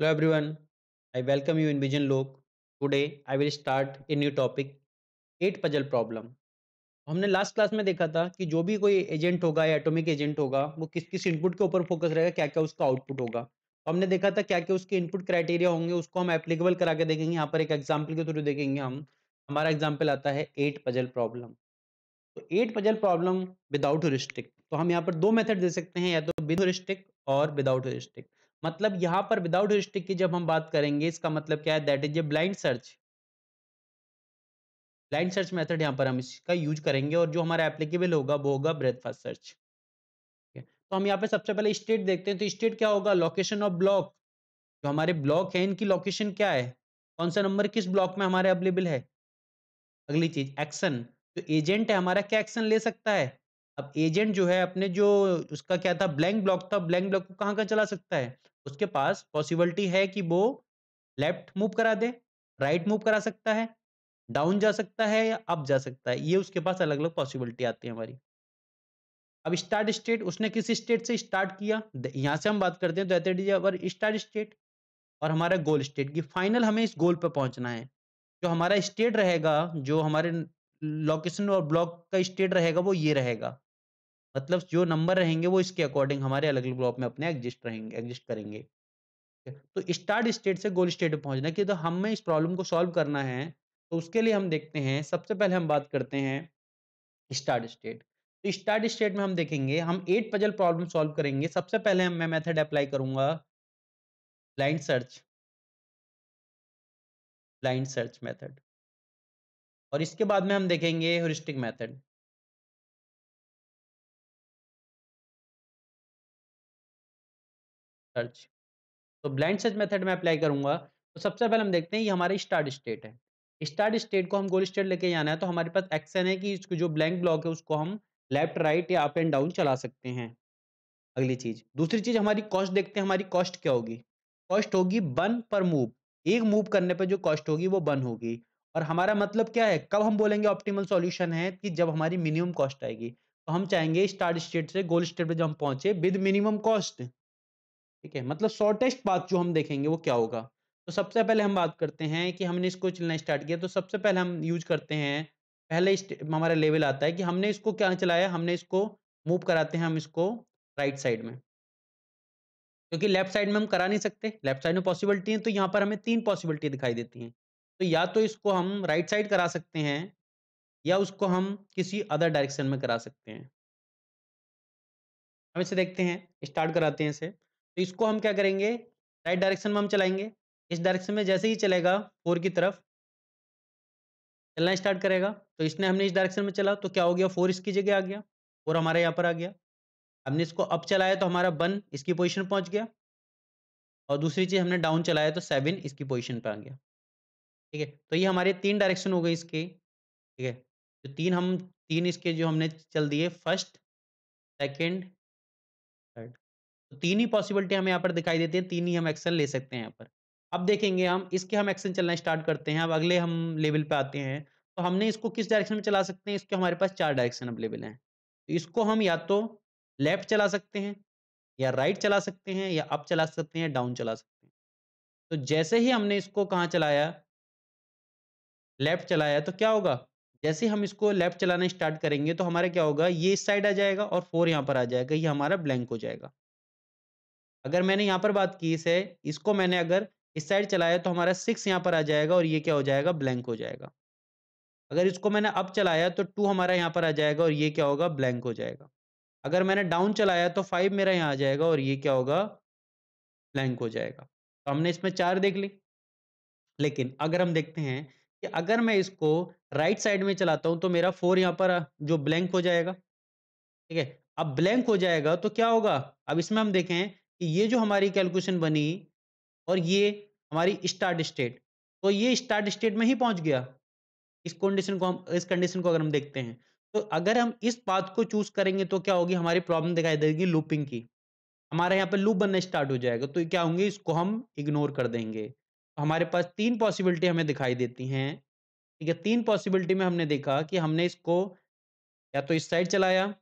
Hello everyone, I welcome you in Vision Lok. Today I will start a new topic, eight puzzle problem हमने last class में देखा था कि जो भी कोई एजेंट होगा या एटॉमिक एजेंट होगा वो किस किस इनपुट के ऊपर फोकस रहेगा क्या क्या उसका आउटपुट होगा तो हमने देखा था क्या क्या उसके इनपुट क्राइटेरिया होंगे उसको हम एप्लीकेबल करा के देखेंगे यहाँ पर एक एग्जाम्पल के थ्रू देखेंगे हम हमारा एग्जाम्पल आता है एट पजल प्रॉब्लम तो eight puzzle problem without heuristic तो हम यहाँ पर दो मेथड दे सकते हैं या तो विद रिस्टिक और विदाउट रिस्टिक मतलब यहां पर विदाउट हेस्टिक की जब हम बात करेंगे इसका मतलब क्या है that is a blind search blind search method यहाँ पर हम इसका यूज करेंगे और जो हमारा एप्लीकेबल होगा वो होगा ब्रेथफास्ट सर्च तो हम यहाँ पे सबसे पहले स्टेट देखते हैं तो स्टेट क्या होगा लोकेशन ऑफ ब्लॉक जो हमारे ब्लॉक है इनकी लोकेशन क्या है कौन सा नंबर किस ब्लॉक में हमारे अवेलेबल है अगली चीज एक्शन जो एजेंट है हमारा क्या एक्शन ले सकता है अब एजेंट जो है अपने जो उसका क्या था ब्लैंक ब्लॉक था ब्लैंक ब्लॉक को कहाँ कहाँ चला सकता है उसके पास पॉसिबिलिटी है कि वो लेफ्ट मूव करा दे राइट मूव करा सकता है डाउन जा सकता है या अप जा सकता है ये उसके पास अलग अलग पॉसिबिलिटी आती है हमारी अब स्टार्ट स्टेट उसने किस स्टेट से स्टार्ट किया यहाँ से हम बात करते हैं तो अवर स्टार्ट स्टेट और हमारा गोल स्टेट की फाइनल हमें इस गोल पर पहुंचना है जो हमारा स्टेट रहेगा जो हमारे लोकेशन और ब्लॉक का स्टेट रहेगा वो ये रहेगा मतलब जो नंबर रहेंगे वो इसके अकॉर्डिंग हमारे अलग अलग ब्लॉक में अपने एग्जिस्ट रहेंगे एग्जिस्ट करेंगे तो स्टार्ट स्टेट से गोल स्टेट पर पहुंचना कि तो हमें इस प्रॉब्लम को सॉल्व करना है तो उसके लिए हम देखते हैं सबसे पहले हम बात करते हैं स्टार्ट स्टेट तो स्टार्ट स्टेट में हम देखेंगे हम एट पजल प्रॉब्लम सॉल्व करेंगे सबसे पहले हम मैं मेथड अप्लाई करूंगा blind search blind search method और इसके बाद में हम देखेंगे हॉरिस्टिक मेथड सर्च तो ब्लाइंड सर्च मेथड में अप्लाई करूंगा तो सबसे पहले हम देखते हैं ये हमारे स्टार्ट स्टेट है स्टार्ट स्टेट को हम गोल स्टेट लेके जाना है तो हमारे पास एक्शन है कि इसको जो ब्लैंक ब्लॉक है उसको हम लेफ्ट राइट या अप एंड डाउन चला सकते हैं अगली चीज दूसरी चीज हमारी कॉस्ट देखते हैं हमारी कॉस्ट क्या होगी कॉस्ट होगी वन पर मूव एक मूव करने पर जो कॉस्ट होगी वो वन होगी और हमारा मतलब क्या है कब हम बोलेंगे ऑप्टिमल सॉल्यूशन है कि जब हमारी मिनिमम कॉस्ट आएगी तो हम चाहेंगे स्टार्ट स्टेट से गोल स्टेट पर जब हम पहुंचे विद मिनिमम कॉस्ट ठीक है मतलब शॉर्टेस्ट पाथ जो हम देखेंगे वो क्या होगा तो सबसे पहले हम बात करते हैं कि हमने इसको चलना स्टार्ट किया तो सबसे पहले हम यूज करते हैं पहले हमारा लेवल आता है कि हमने इसको क्या चलाया हमने इसको मूव कराते हैं हम इसको राइट साइड में क्योंकि लेफ्ट साइड में हम करा नहीं सकते लेफ्ट साइड में पॉसिबिलिटी है तो यहाँ पर हमें तीन पॉसिबिलिटी दिखाई देती हैं तो या तो इसको हम राइट साइड करा सकते हैं या उसको हम किसी अदर डायरेक्शन में करा सकते हैं हम इसे देखते हैं स्टार्ट कराते हैं इसे तो इसको हम क्या करेंगे राइट डायरेक्शन में हम चलाएंगे इस डायरेक्शन में जैसे ही चलेगा फोर की तरफ चलना स्टार्ट करेगा तो इसने हमने इस डायरेक्शन में चला तो क्या हो गया फोर इसकी जगह आ गया फोर हमारे यहाँ पर आ गया हमने इसको अप चलाया तो हमारा वन इसकी पोजिशन पहुँच गया और दूसरी चीज़ हमने डाउन चलाया तो सेवन इसकी पोजिशन पर आ गया ठीक है तो ये हमारे तीन डायरेक्शन हो गए इसके ठीक है तो तीन हम तीन इसके जो हमने चल दिए फर्स्ट सेकेंड तो तीन ही पॉसिबिलिटी हमें यहाँ पर दिखाई देती है तीन ही हम एक्शन ले सकते हैं यहाँ पर अब देखेंगे हम इसके हम एक्शन चलना स्टार्ट करते हैं अब अगले हम लेवल पे आते हैं तो हमने इसको किस डायरेक्शन में चला सकते हैं इसके हमारे पास चार डायरेक्शन अवेलेबल हैं तो इसको हम या तो लेफ्ट चला सकते हैं या राइट चला सकते हैं या अप चला सकते हैं डाउन चला सकते हैं तो जैसे ही हमने इसको कहाँ चलाया लेफ्ट चलाया तो क्या होगा जैसे हम इसको लेफ्ट चलाना स्टार्ट करेंगे तो हमारा क्या होगा ये इस साइड आ जाएगा और फोर यहाँ पर आ जाएगा ये हमारा ब्लैंक हो जाएगा अगर मैंने यहाँ पर बात की इसे इसको मैंने अगर इस साइड चलाया तो हमारा सिक्स यहाँ पर आ जाएगा और ये क्या हो जाएगा ब्लैंक हो जाएगा अगर इसको मैंने अप चलाया तो टू हमारा यहाँ पर आ जाएगा और ये क्या होगा ब्लैंक हो जाएगा अगर मैंने डाउन चलाया तो फाइव मेरा यहाँ आ जाएगा और ये क्या होगा ब्लैंक हो जाएगा तो हमने इसमें चार देख ली लेकिन अगर हम देखते हैं कि अगर मैं इसको राइट साइड में चलाता हूँ तो मेरा फोर यहाँ पर जो ब्लैंक हो जाएगा ठीक है अब ब्लैंक हो जाएगा तो क्या होगा अब इसमें हम देखें कि ये जो हमारी कैलकुलेशन बनी और ये हमारी स्टार्ट स्टेट तो ये स्टार्ट स्टेट में ही पहुंच गया इस कंडीशन को हम इस कंडीशन को अगर हम देखते हैं तो अगर हम इस बात को चूज करेंगे तो क्या होगी हमारी प्रॉब्लम दिखाई देगी लूपिंग की हमारे यहाँ पर लूप बनना स्टार्ट हो जाएगा तो क्या होंगे इसको हम इग्नोर कर देंगे तो हमारे पास तीन पॉसिबिलिटी हमें दिखाई देती हैं ठीक है तीन पॉसिबिलिटी में हमने देखा कि हमने इसको या तो इस साइड चलाया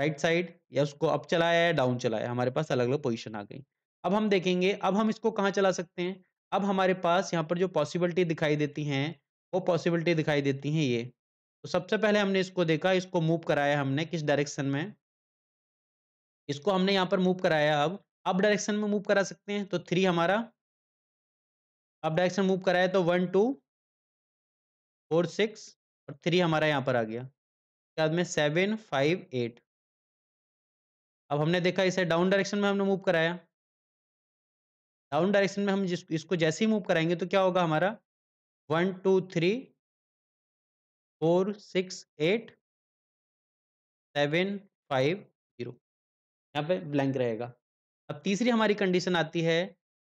राइट साइड या उसको अप चलाया या डाउन चलाया हमारे पास अलग अलग पोजिशन आ गई अब हम देखेंगे अब हम इसको कहाँ चला सकते हैं अब हमारे पास यहाँ पर जो पॉसिबिलिटी दिखाई देती हैं वो पॉसिबिलिटी दिखाई देती हैं ये तो सबसे पहले हमने इसको देखा इसको मूव कराया हमने किस डायरेक्शन में इसको हमने यहाँ पर मूव कराया अब अब डायरेक्शन में मूव करा सकते हैं तो थ्री हमारा अब डायरेक्शन मूव कराया तो वन टू फोर सिक्स और थ्री हमारा यहाँ पर आ गया उसके बाद में सेवन फाइव एट अब हमने देखा इसे डाउन डायरेक्शन में हमने मूव कराया डाउन डायरेक्शन में हम जिस इसको जैसे ही मूव कराएंगे तो क्या होगा हमारा one two three four six eight seven five zero यहाँ पे ब्लैंक रहेगा अब तीसरी हमारी कंडीशन आती है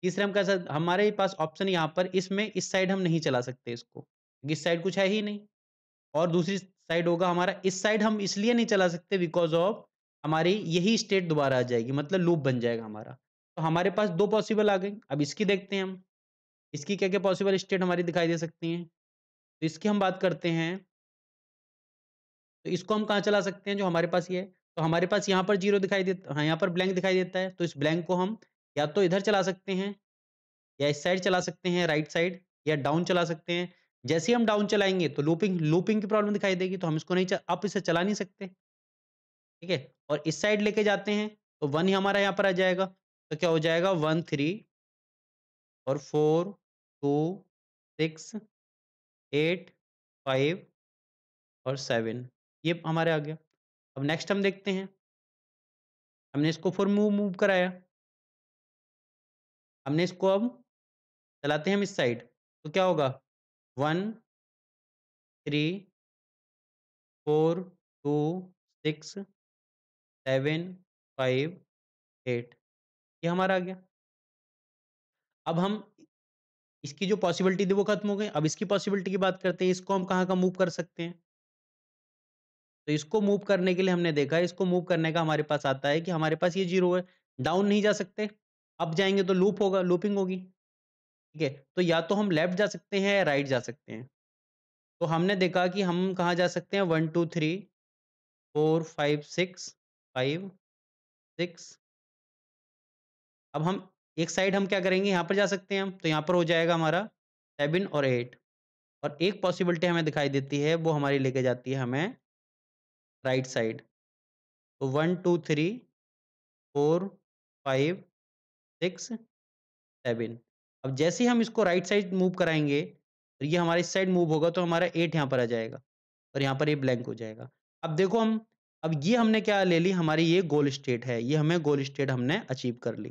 तीसरे हम कैसे हमारे पास ऑप्शन यहाँ पर इसमें इस साइड हम नहीं चला सकते इसको क्योंकि इस साइड कुछ है ही नहीं और दूसरी साइड होगा हमारा इस साइड हम इसलिए नहीं चला सकते बिकॉज ऑफ हमारी यही स्टेट दोबारा आ जाएगी मतलब लूप बन जाएगा हमारा तो हमारे पास दो पॉसिबल आ गए अब इसकी देखते हैं हम इसकी क्या क्या पॉसिबल स्टेट हमारी दिखाई दे सकती हैं तो इसकी हम बात करते हैं तो इसको हम कहाँ चला सकते हैं जो हमारे पास ये तो हमारे पास यहाँ पर जीरो दिखाई देता हाँ यहाँ पर ब्लैंक दिखाई देता है तो इस ब्लैंक को हम या तो इधर चला सकते हैं या इस साइड चला सकते हैं राइट साइड या डाउन चला सकते हैं जैसे ही हम डाउन चलाएंगे तो लूपिंग लूपिंग की प्रॉब्लम दिखाई देगी तो हम इसको नहीं आप इसे चला नहीं सकते ठीक है और इस साइड लेके जाते हैं तो वन ही हमारा यहाँ पर आ जाएगा तो क्या हो जाएगा वन थ्री और four two six eight five और सेवन ये हमारे आ गया अब नेक्स्ट हम देखते हैं हमने इसको फोर मूव मूव कराया हमने इसको अब चलाते हैं हम इस साइड तो क्या होगा one three four two six seven five eight ये हमारा आ गया अब हम इसकी जो पॉसिबिलिटी थी वो खत्म हो गई अब इसकी पॉसिबिलिटी की बात करते हैं इसको हम कहाँ का मूव कर सकते हैं तो इसको मूव करने के लिए हमने देखा इसको मूव करने का हमारे पास आता है कि हमारे पास ये जीरो है डाउन नहीं जा सकते अब जाएंगे तो लूप होगा लूपिंग होगी ठीक है तो या तो हम लेफ्ट जा सकते हैं या राइट जा सकते हैं तो हमने देखा कि हम कहाँ जा सकते हैं one two three four five six five six अब हम एक साइड हम क्या करेंगे यहाँ पर जा सकते हैं हम तो यहाँ पर हो जाएगा हमारा सेवन और एट और एक पॉसिबिलिटी हमें दिखाई देती है वो हमारी लेके जाती है हमें राइट right साइड तो one two three four five six seven अब जैसे ही हम इसको राइट साइड मूव कराएंगे और ये हमारे इस साइड मूव होगा तो हमारा एट यहाँ पर आ जाएगा और यहाँ पर ये ब्लैंक हो जाएगा अब देखो हम अब ये हमने क्या ले ली हमारी ये गोल स्टेट है ये हमें गोल स्टेट हमने अचीव कर ली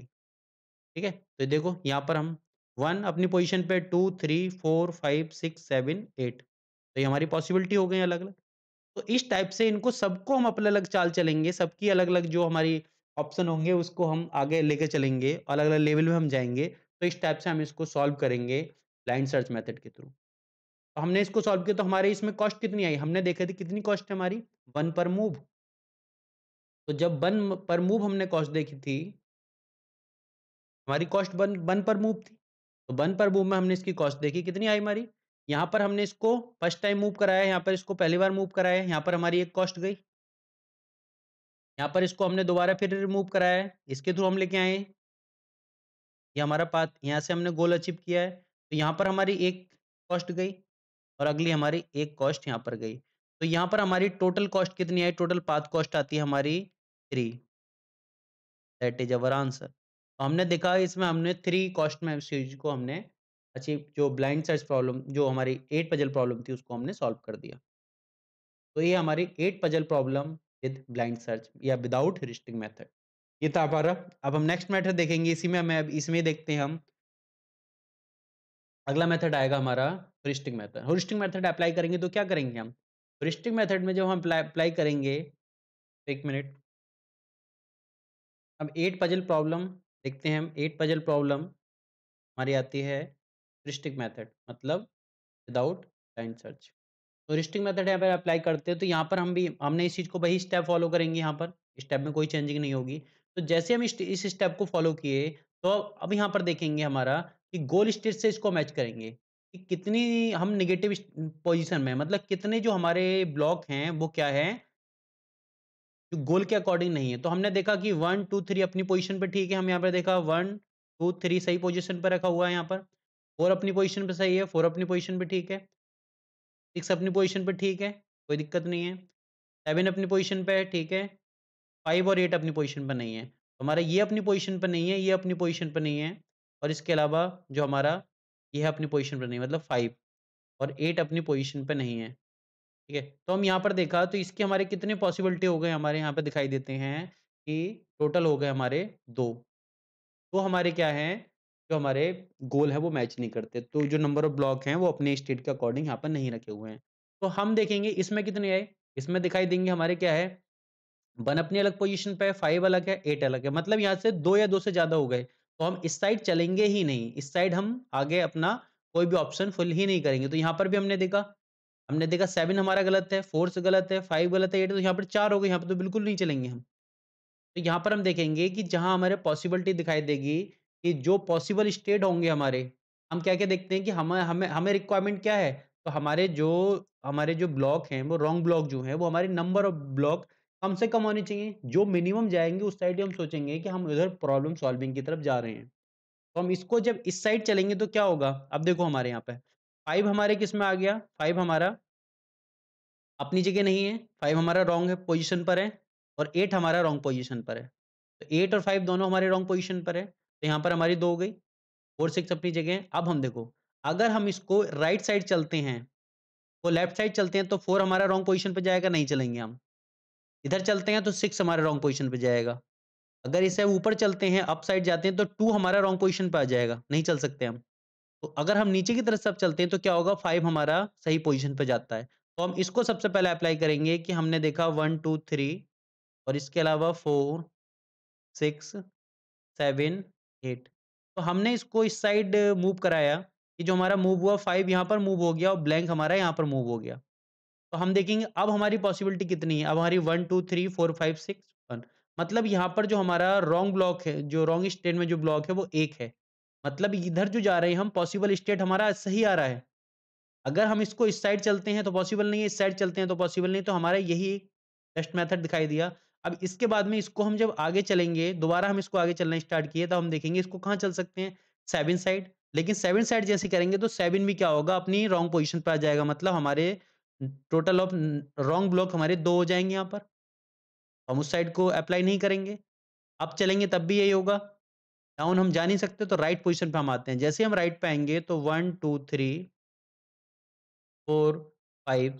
ठीक है तो देखो यहाँ पर हम वन अपनी पोजिशन पे two three four five six seven eight तो ये हमारी पॉसिबिलिटी हो गई अलग अलग तो इस टाइप से इनको सबको हम अपने अलग चाल चलेंगे सबकी अलग अलग जो हमारी ऑप्शन होंगे उसको हम आगे लेके चलेंगे अलग अलग लेवल में हम जाएंगे तो इस टाइप से हम इसको सॉल्व करेंगे लाइन सर्च मेथड के थ्रू तो हमने इसको सॉल्व किया तो हमारे इसमें कॉस्ट कितनी आई हमने देखा थी कितनी कॉस्ट है हमारी वन पर मूव तो जब बन पर मूव हमने कॉस्ट देखी थी हमारी कॉस्ट बन बन पर मूव थी तो बन पर मूव में हमने इसकी कॉस्ट देखी कितनी आई हमारी यहाँ पर हमने इसको फर्स्ट टाइम मूव कराया यहाँ पर इसको पहली बार मूव कराया यहाँ पर हमारी एक कॉस्ट गई यहाँ पर इसको हमने दोबारा फिर रिमूव कराया है इसके थ्रू हम लेके आए ये हमारा पाथ यहाँ से हमने गोल अचीव किया है तो यहाँ पर हमारी एक कॉस्ट गई और अगली हमारी एक कॉस्ट यहाँ पर गई तो यहाँ पर हमारी टोटल कॉस्ट कितनी आई टोटल पाथ कॉस्ट आती है हमारी three that is our answer तो हमने देखा इसमें हमने थ्री कॉस्ट में सीरीज को हमने अचीव जो ब्लाइंड सर्च प्रॉब्लम जो हमारी एट पजल प्रॉब्लम थी उसको हमने सॉल्व कर दिया तो ये हमारी eight puzzle problem with blind search या विदाउट हिस्टिक मेथड ये था हमारा अब हम नेक्स्ट मेथड देखेंगे इसी में हमें अब इसमें देखते हैं हम अगला मेथड आएगा हमारा heuristic method heuristic method apply करेंगे तो क्या करेंगे हम होरिस्टिक मेथड में जब हम अप्लाई करेंगे एक मिनट अब एट पजल प्रॉब्लम देखते हैं हम एट पजल प्रॉब्लम हमारी आती है रिस्टिक मेथड मतलब विदाउट लाइन सर्च तो रिस्टिक मेथड यहाँ पर अप्लाई करते हैं तो यहाँ पर हम भी हमने इस चीज़ को वही स्टेप फॉलो करेंगे यहाँ पर स्टेप में कोई चेंजिंग नहीं होगी तो जैसे हम इस स्टेप को फॉलो किए तो अब यहाँ पर देखेंगे हमारा कि गोल स्टेट से इसको मैच करेंगे कि कितनी हम निगेटिव पोजिशन में मतलब कितने जो हमारे ब्लॉक हैं वो क्या है जो गोल के अकॉर्डिंग नहीं है तो हमने देखा कि वन टू थ्री अपनी पोजिशन पर ठीक है हम यहाँ पर देखा वन टू थ्री सही पोजिशन पर रखा हुआ है यहाँ पर फोर अपनी पोजिशन पर सही है फोर अपनी पोजिशन पर ठीक है सिक्स अपनी पोजिशन पर ठीक है कोई दिक्कत नहीं है सेवन अपनी पोजिशन पर है ठीक है फाइव और एट अपनी पोजिशन पर नहीं है हमारा ये अपनी पोजिशन पर नहीं है ये अपनी पोजिशन पर नहीं है और इसके अलावा जो हमारा ये है अपनी पोजिशन पर नहीं मतलब फाइव और एट अपनी पोजिशन पर नहीं है ठीक है तो हम यहाँ पर देखा तो इसके हमारे कितने पॉसिबिलिटी हो गए हमारे यहाँ पर दिखाई देते हैं कि टोटल हो गए हमारे दो तो हमारे क्या है जो हमारे गोल है वो मैच नहीं करते तो जो नंबर ऑफ ब्लॉक हैं वो अपने स्टेट के अकॉर्डिंग यहाँ पर नहीं रखे हुए हैं तो हम देखेंगे इसमें कितने आए इसमें दिखाई देंगे हमारे क्या है वन अपनी अलग पोजीशन पे है फाइव अलग है एट अलग है मतलब यहाँ से दो या दो से ज्यादा हो गए तो हम इस साइड चलेंगे ही नहीं इस साइड हम आगे अपना कोई भी ऑप्शन फुल ही नहीं करेंगे तो यहाँ पर भी हमने देखा हमने देखा सेवन हमारा गलत है फोर्स गलत है फाइव गलत है एट तो यहाँ पर चार हो गए यहाँ पर तो बिल्कुल नहीं चलेंगे हम तो यहाँ पर हम देखेंगे कि जहाँ हमारे पॉसिबिलिटी दिखाई देगी कि जो पॉसिबल स्टेट होंगे हमारे हम क्या क्या देखते हैं कि हम हमें हमें रिक्वायरमेंट क्या है तो हमारे जो हमारे जो ब्लॉक हैं वो रॉन्ग ब्लॉक जो है वो हमारे नंबर ऑफ ब्लॉक कम से कम होने चाहिए जो मिनिमम जाएंगे उस साइड हम सोचेंगे कि हम उधर प्रॉब्लम सॉल्विंग की तरफ जा रहे हैं तो हम इसको जब इस साइड चलेंगे तो क्या होगा अब देखो हमारे यहाँ पे फाइव हमारे किस में आ गया फाइव हमारा अपनी जगह नहीं है फाइव हमारा रॉन्ग है पोजिशन पर है और एट हमारा रॉन्ग पोजिशन पर है तो एट और फाइव दोनों हमारे रॉन्ग पोजिशन पर है तो यहाँ पर हमारी दो हो गई फोर सिक्स अपनी जगह है अब हम देखो अगर हम इसको राइट साइड चलते हैं वो लेफ्ट साइड चलते हैं तो फोर तो हमारा रॉन्ग पोजिशन पर जाएगा नहीं चलेंगे हम इधर चलते हैं तो सिक्स हमारा रॉन्ग पोजिशन पर जाएगा अगर इसे ऊपर चलते हैं अप साइड जाते हैं तो टू हमारा रॉन्ग पोजिशन पर आ जाएगा नहीं चल सकते हम तो अगर हम नीचे की तरफ सब चलते हैं तो क्या होगा फाइव हमारा सही पोजिशन पर जाता है तो हम इसको सबसे पहले अप्लाई करेंगे कि हमने देखा वन टू थ्री और इसके अलावा फोर सिक्स सेवन एट तो हमने इसको इस साइड मूव कराया कि जो हमारा मूव हुआ फाइव यहाँ पर मूव हो गया और ब्लैंक हमारा यहाँ पर मूव हो गया तो हम देखेंगे अब हमारी पॉसिबिलिटी कितनी है अब हमारी one two three four five six one मतलब यहाँ पर जो हमारा रॉन्ग ब्लॉक है जो रॉन्ग स्टेट में जो ब्लॉक है वो एक है मतलब इधर जो जा रहे हैं हम पॉसिबल स्टेट हमारा सही आ रहा है अगर हम इसको इस साइड चलते हैं तो पॉसिबल नहीं है इस साइड चलते हैं तो पॉसिबल नहीं तो हमारा यही टेस्ट मेथड दिखाई दिया अब इसके बाद में इसको हम जब आगे चलेंगे दोबारा हम इसको आगे चलना स्टार्ट किए तो हम देखेंगे इसको कहाँ चल सकते हैं सेवन साइड लेकिन सेवन साइड जैसे करेंगे तो सेवन भी क्या होगा अपनी रॉन्ग पोजिशन पर आ जाएगा मतलब हमारे टोटल ऑफ रॉन्ग ब्लॉक हमारे दो हो जाएंगे यहाँ पर हम उस साइड को अप्लाई नहीं करेंगे अब चलेंगे तब भी यही होगा डाउन हम जा नहीं सकते तो राइट पोजिशन पे हम आते हैं जैसे हम राइट पे आएंगे तो one two three four five